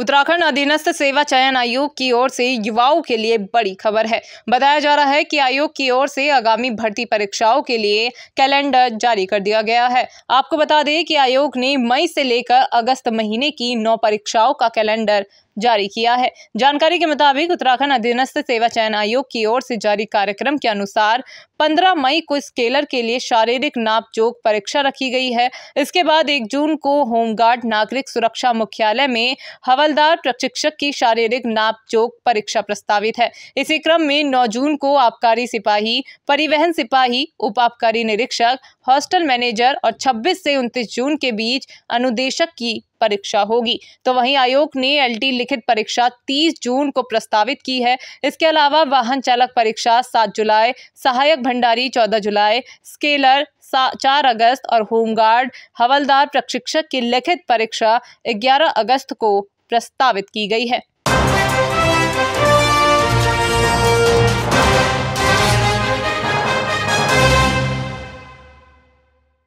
उत्तराखंड अधीनस्थ सेवा चयन आयोग की ओर से युवाओं के लिए बड़ी खबर है बताया जा रहा है कि आयोग की ओर से आगामी भर्ती परीक्षाओं के लिए कैलेंडर जारी कर दिया गया है आपको बता दें कि आयोग ने मई से लेकर अगस्त महीने की नौ परीक्षाओं का कैलेंडर जारी किया है जानकारी के मुताबिक उत्तराखंड अधीनस्थ सेवा चयन आयोग की ओर से जारी कार्यक्रम के अनुसार 15 मई को स्केलर के लिए शारीरिक नाप जोक परीक्षा रखी गई है इसके बाद 1 जून को होमगार्ड नागरिक सुरक्षा मुख्यालय में हवल तहसीलदार प्रशिक्षक की शारीरिक नाप चोक परीक्षा प्रस्तावित है इसी क्रम में नौ जून को आबकारी सिपाही परिवहन सिपाही उप आबकारी निरीक्षक हॉस्टल मैनेजर और 26 से 29 जून के बीच अनुदेशक की परीक्षा होगी तो वहीं आयोग ने एलटी लिखित परीक्षा 30 जून को प्रस्तावित की है इसके अलावा वाहन चालक परीक्षा 7 जुलाई सहायक भंडारी 14 जुलाई स्केलर चार अगस्त और होमगार्ड हवलदार प्रशिक्षक की लिखित परीक्षा 11 अगस्त को प्रस्तावित की गई है